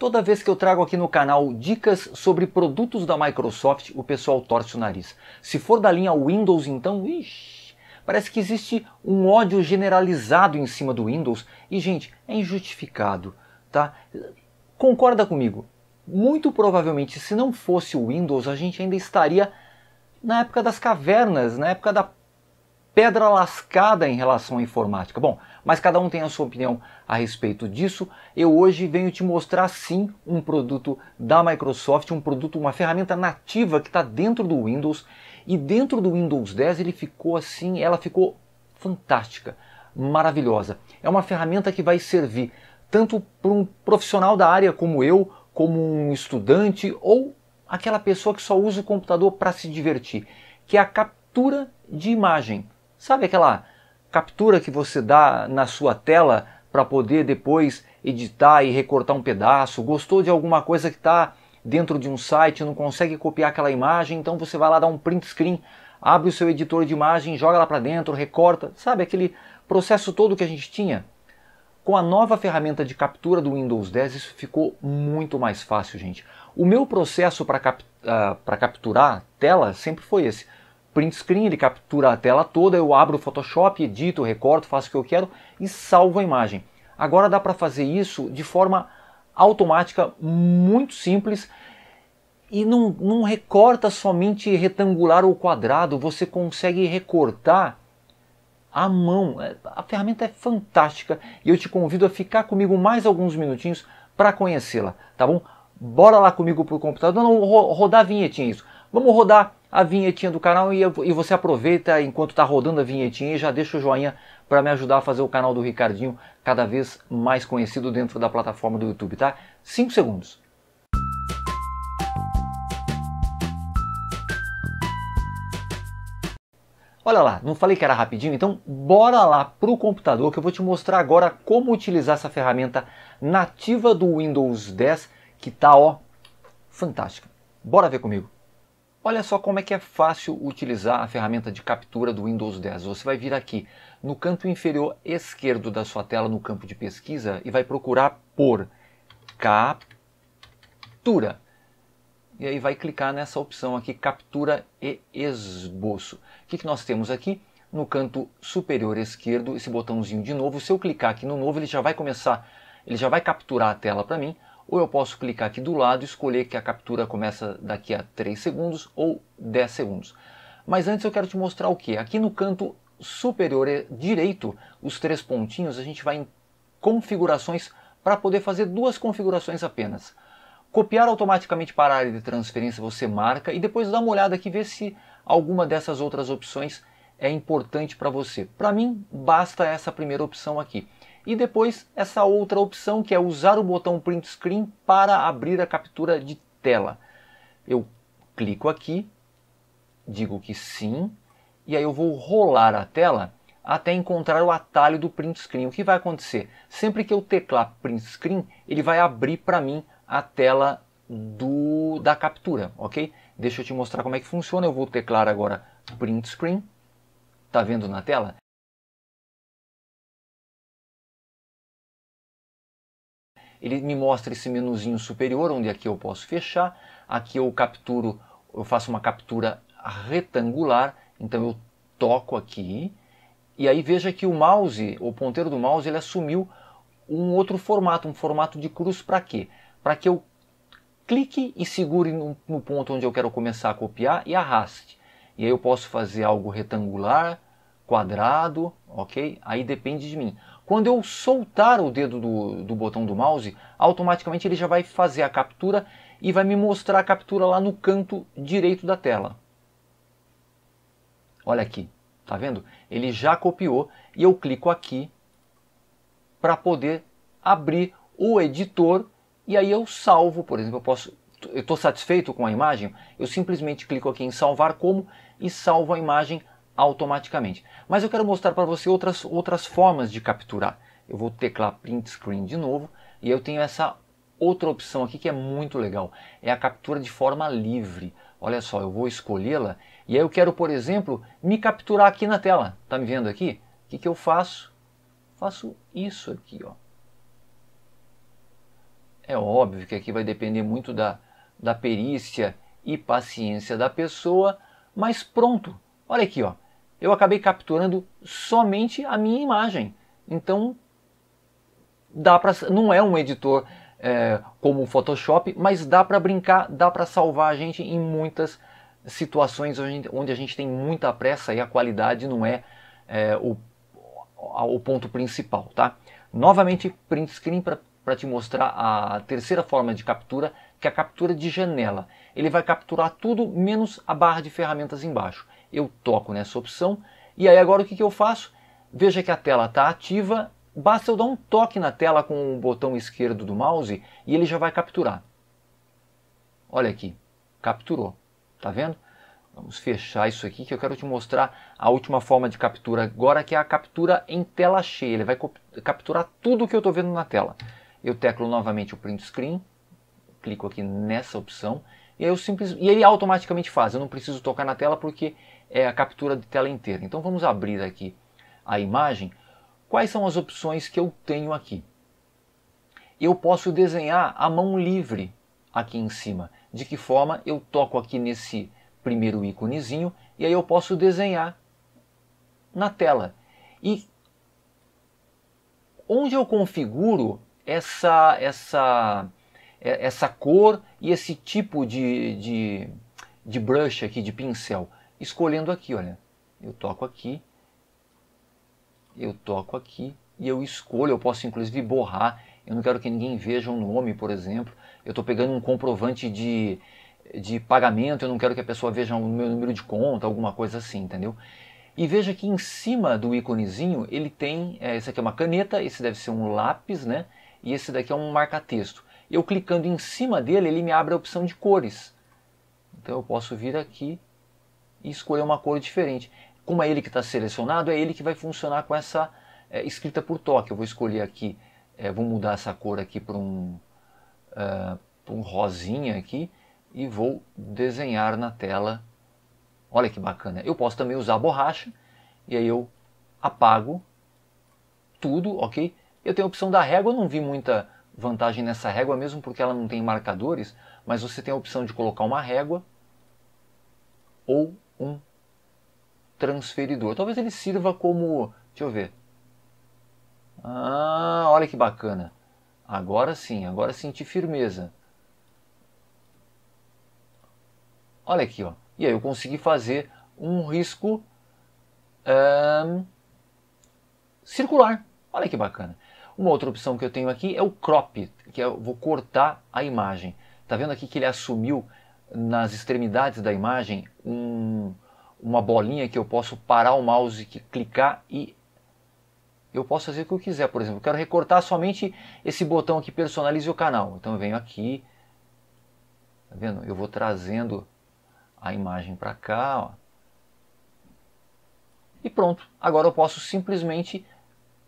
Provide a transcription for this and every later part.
Toda vez que eu trago aqui no canal dicas sobre produtos da Microsoft, o pessoal torce o nariz. Se for da linha Windows, então, ixi, parece que existe um ódio generalizado em cima do Windows e, gente, é injustificado, tá? Concorda comigo? Muito provavelmente, se não fosse o Windows, a gente ainda estaria na época das cavernas, na época da pedra lascada em relação à informática. Bom, mas cada um tem a sua opinião a respeito disso. Eu hoje venho te mostrar sim um produto da Microsoft, um produto, uma ferramenta nativa que está dentro do Windows e dentro do Windows 10 ele ficou assim, ela ficou fantástica, maravilhosa. É uma ferramenta que vai servir tanto para um profissional da área como eu, como um estudante ou aquela pessoa que só usa o computador para se divertir, que é a captura de imagem Sabe aquela captura que você dá na sua tela para poder depois editar e recortar um pedaço? Gostou de alguma coisa que está dentro de um site, não consegue copiar aquela imagem, então você vai lá dar um print screen, abre o seu editor de imagem, joga lá para dentro, recorta, sabe aquele processo todo que a gente tinha? Com a nova ferramenta de captura do Windows 10, isso ficou muito mais fácil, gente. O meu processo para cap uh, capturar tela sempre foi esse print screen, ele captura a tela toda, eu abro o Photoshop, edito, recorto, faço o que eu quero e salvo a imagem. Agora dá para fazer isso de forma automática, muito simples e não, não recorta somente retangular ou quadrado, você consegue recortar à mão. É, a ferramenta é fantástica e eu te convido a ficar comigo mais alguns minutinhos para conhecê-la, tá bom? Bora lá comigo para o computador, não, rodar a vinhetinha isso. Vamos rodar a vinhetinha do canal e, e você aproveita enquanto está rodando a vinhetinha e já deixa o joinha para me ajudar a fazer o canal do Ricardinho cada vez mais conhecido dentro da plataforma do YouTube, tá? 5 segundos. Olha lá, não falei que era rapidinho? Então bora lá para o computador que eu vou te mostrar agora como utilizar essa ferramenta nativa do Windows 10 que tá ó, fantástica. Bora ver comigo. Olha só como é que é fácil utilizar a ferramenta de captura do Windows 10. Você vai vir aqui no canto inferior esquerdo da sua tela, no campo de pesquisa, e vai procurar por captura. E aí vai clicar nessa opção aqui, captura e esboço. O que, que nós temos aqui? No canto superior esquerdo, esse botãozinho de novo. Se eu clicar aqui no novo, ele já vai começar, ele já vai capturar a tela para mim ou eu posso clicar aqui do lado e escolher que a captura começa daqui a 3 segundos ou 10 segundos. Mas antes eu quero te mostrar o que? Aqui no canto superior direito, os três pontinhos, a gente vai em configurações para poder fazer duas configurações apenas. Copiar automaticamente para a área de transferência você marca e depois dá uma olhada aqui ver se alguma dessas outras opções é importante para você. Para mim, basta essa primeira opção aqui. E depois essa outra opção que é usar o botão print screen para abrir a captura de tela. Eu clico aqui, digo que sim, e aí eu vou rolar a tela até encontrar o atalho do print screen. O que vai acontecer? Sempre que eu teclar print screen, ele vai abrir para mim a tela do, da captura, ok? Deixa eu te mostrar como é que funciona. Eu vou teclar agora print screen. Tá vendo na tela? ele me mostra esse menuzinho superior, onde aqui eu posso fechar, aqui eu capturo, eu faço uma captura retangular, então eu toco aqui, e aí veja que o mouse, o ponteiro do mouse, ele assumiu um outro formato, um formato de cruz para quê? Para que eu clique e segure no, no ponto onde eu quero começar a copiar e arraste. E aí eu posso fazer algo retangular, quadrado, ok? Aí depende de mim. Quando eu soltar o dedo do, do botão do mouse, automaticamente ele já vai fazer a captura e vai me mostrar a captura lá no canto direito da tela. Olha aqui, tá vendo? Ele já copiou e eu clico aqui para poder abrir o editor e aí eu salvo, por exemplo, eu posso eu estou satisfeito com a imagem, eu simplesmente clico aqui em salvar como e salvo a imagem automaticamente. Mas eu quero mostrar para você outras, outras formas de capturar. Eu vou teclar print screen de novo e eu tenho essa outra opção aqui que é muito legal. É a captura de forma livre. Olha só, eu vou escolhê-la e aí eu quero, por exemplo, me capturar aqui na tela. Tá me vendo aqui? O que, que eu faço? Faço isso aqui, ó. É óbvio que aqui vai depender muito da, da perícia e paciência da pessoa, mas pronto. Olha aqui, ó eu acabei capturando somente a minha imagem. Então, dá para não é um editor é, como o Photoshop, mas dá para brincar, dá para salvar a gente em muitas situações onde a gente tem muita pressa e a qualidade não é, é o, o ponto principal, tá? Novamente, print screen para te mostrar a terceira forma de captura, que é a captura de janela. Ele vai capturar tudo menos a barra de ferramentas embaixo eu toco nessa opção. E aí agora o que, que eu faço? Veja que a tela está ativa, basta eu dar um toque na tela com o botão esquerdo do mouse e ele já vai capturar. Olha aqui, capturou, tá vendo? Vamos fechar isso aqui que eu quero te mostrar a última forma de captura agora, que é a captura em tela cheia. Ele vai capturar tudo o que eu estou vendo na tela. Eu teclo novamente o print screen, clico aqui nessa opção, e, aí eu simples, e ele automaticamente faz. Eu não preciso tocar na tela porque é a captura de tela inteira. Então vamos abrir aqui a imagem. Quais são as opções que eu tenho aqui? Eu posso desenhar a mão livre aqui em cima. De que forma? Eu toco aqui nesse primeiro íconezinho e aí eu posso desenhar na tela. E onde eu configuro essa, essa, essa cor e esse tipo de, de, de brush aqui, de pincel? escolhendo aqui, olha. Eu toco aqui, eu toco aqui e eu escolho, eu posso inclusive borrar. Eu não quero que ninguém veja um nome, por exemplo. Eu estou pegando um comprovante de, de pagamento, eu não quero que a pessoa veja o meu número de conta, alguma coisa assim, entendeu? E veja que em cima do íconezinho ele tem, é, esse aqui é uma caneta, esse deve ser um lápis, né? E esse daqui é um marca-texto. Eu clicando em cima dele, ele me abre a opção de cores. Então eu posso vir aqui e escolher uma cor diferente. Como é ele que está selecionado, é ele que vai funcionar com essa é, escrita por toque. Eu vou escolher aqui, é, vou mudar essa cor aqui para um, uh, um rosinha aqui e vou desenhar na tela. Olha que bacana. Eu posso também usar a borracha e aí eu apago tudo, ok? Eu tenho a opção da régua, eu não vi muita vantagem nessa régua mesmo porque ela não tem marcadores, mas você tem a opção de colocar uma régua ou um transferidor. Talvez ele sirva como. Deixa eu ver. Ah, olha que bacana. Agora sim, agora senti firmeza. Olha aqui, ó. E aí eu consegui fazer um risco um, circular. Olha que bacana. Uma outra opção que eu tenho aqui é o crop, que é, eu vou cortar a imagem. Tá vendo aqui que ele assumiu nas extremidades da imagem um, uma bolinha que eu posso parar o mouse, clicar e eu posso fazer o que eu quiser. Por exemplo, eu quero recortar somente esse botão aqui, personalize o canal. Então eu venho aqui, tá vendo? Eu vou trazendo a imagem para cá, ó. E pronto, agora eu posso simplesmente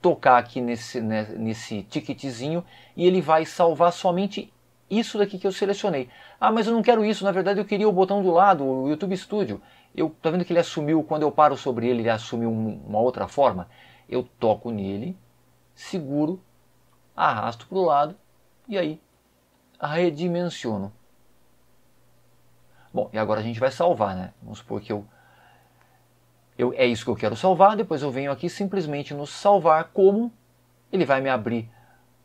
tocar aqui nesse, né, nesse ticketzinho e ele vai salvar somente isso daqui que eu selecionei. Ah, mas eu não quero isso, na verdade eu queria o botão do lado, o YouTube Studio. Eu, tá vendo que ele assumiu, quando eu paro sobre ele, ele assumiu uma outra forma? Eu toco nele, seguro, arrasto para o lado e aí redimensiono. Bom, e agora a gente vai salvar, né? Vamos supor que eu eu, é isso que eu quero salvar, depois eu venho aqui simplesmente no salvar como, ele vai me abrir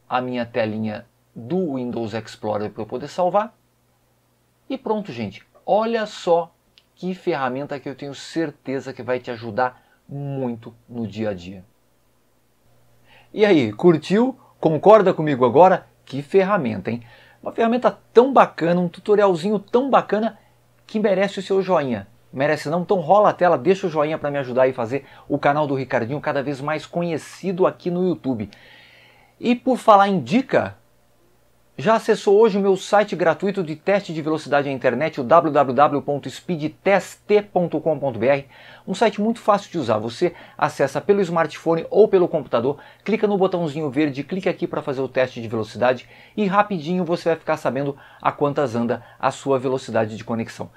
a minha telinha do Windows Explorer para eu poder salvar. E pronto, gente. Olha só que ferramenta que eu tenho certeza que vai te ajudar muito no dia a dia. E aí, curtiu? Concorda comigo agora? Que ferramenta, hein? Uma ferramenta tão bacana, um tutorialzinho tão bacana que merece o seu joinha. Merece não? Então rola a tela, deixa o joinha para me ajudar e fazer o canal do Ricardinho cada vez mais conhecido aqui no YouTube. E por falar em dica, já acessou hoje o meu site gratuito de teste de velocidade na internet, o www.speedtest.com.br, um site muito fácil de usar. Você acessa pelo smartphone ou pelo computador, clica no botãozinho verde, clica aqui para fazer o teste de velocidade e rapidinho você vai ficar sabendo a quantas anda a sua velocidade de conexão.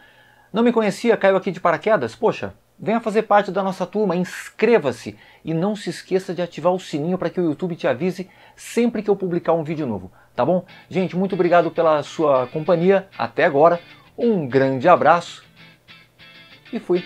Não me conhecia, caiu aqui de paraquedas? Poxa, Venha fazer parte da nossa turma, inscreva-se e não se esqueça de ativar o sininho para que o YouTube te avise sempre que eu publicar um vídeo novo, tá bom? Gente, muito obrigado pela sua companhia até agora, um grande abraço e fui!